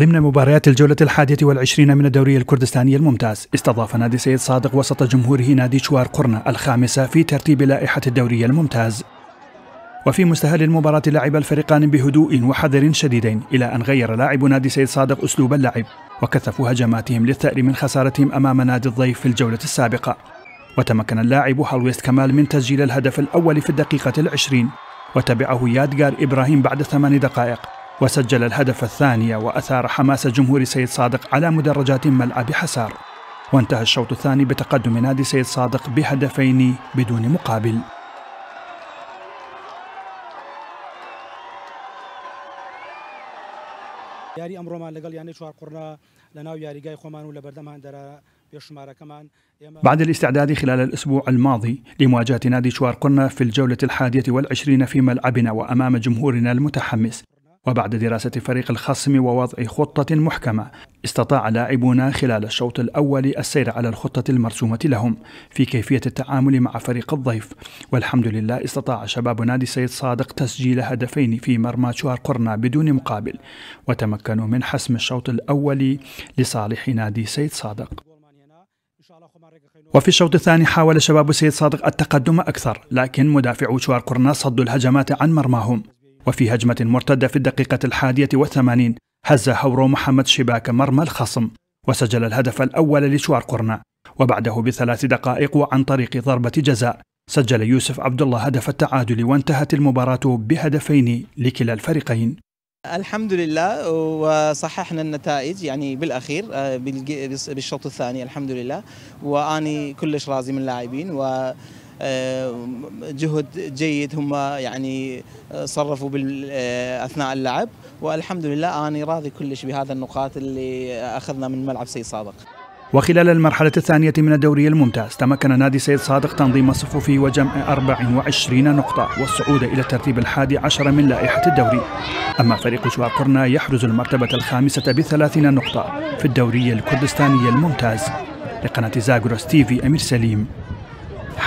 ضمن مباريات الجولة الحادية والعشرين من الدوري الكردستاني الممتاز استضاف نادي سيد صادق وسط جمهوره نادي شوار قرنة الخامسة في ترتيب لائحة الدوري الممتاز وفي مستهل المباراة لعب الفريقان بهدوء وحذر شديدين إلى أن غير لاعب نادي سيد صادق أسلوب اللعب وكثفوا هجماتهم للثأر من خسارتهم أمام نادي الضيف في الجولة السابقة وتمكن اللاعب هالويست كمال من تسجيل الهدف الأول في الدقيقة العشرين وتبعه يادغار إبراهيم بعد ثمان دقائق وسجل الهدف الثاني وأثار حماس جمهور سيد صادق على مدرجات ملعب حسار وانتهى الشوط الثاني بتقدم نادي سيد صادق بهدفين بدون مقابل یاری ئەمڕۆمان لەگەڵ یانەی چوارقڕنا لە ناو یاریگای خۆمان و لە بەردەمان دەرە بعد الاستعداد خلال الأسبوع الماضي لمواجهة نادي شوار قرنا في الجولة الحادية والعشرين في ملعبنا وأمام جمهورنا المتحمس وبعد دراسة فريق الخصم ووضع خطة محكمة استطاع لاعبونا خلال الشوط الأول السير على الخطة المرسومة لهم في كيفية التعامل مع فريق الضيف والحمد لله استطاع شباب نادي سيد صادق تسجيل هدفين في مرمى شوار قرنا بدون مقابل وتمكنوا من حسم الشوط الأول لصالح نادي سيد صادق وفي الشوط الثاني حاول شباب سيد صادق التقدم أكثر لكن مدافعو شوار قرنا صدوا الهجمات عن مرماهم وفي هجمة مرتدة في الدقيقة الحادية والثمانين هز هورو محمد شباك مرمى الخصم وسجل الهدف الأول لشوار قرنة وبعده بثلاث دقائق وعن طريق ضربة جزاء سجل يوسف عبد الله هدف التعادل وانتهت المباراة بهدفين لكلا الفريقين الحمد لله وصححنا النتائج يعني بالاخير آه، بالشوط الثاني الحمد لله واني كلش راضي من اللاعبين و آه، جهد جيد هم يعني آه، صرفوا آه، اثناء اللعب والحمد لله انا راضي كلش بهذا النقاط اللي اخذنا من ملعب سيد صادق وخلال المرحلة الثانية من الدوري الممتاز تمكن نادي سيد صادق تنظيم صفوفه وجمع 24 نقطة والصعود إلى الترتيب الحادي عشر من لائحة الدوري أما فريق شواقرنا يحرز المرتبة الخامسة بثلاثين نقطة في الدوري الكردستاني الممتاز لقناة زاغروس تيفي أمير سليم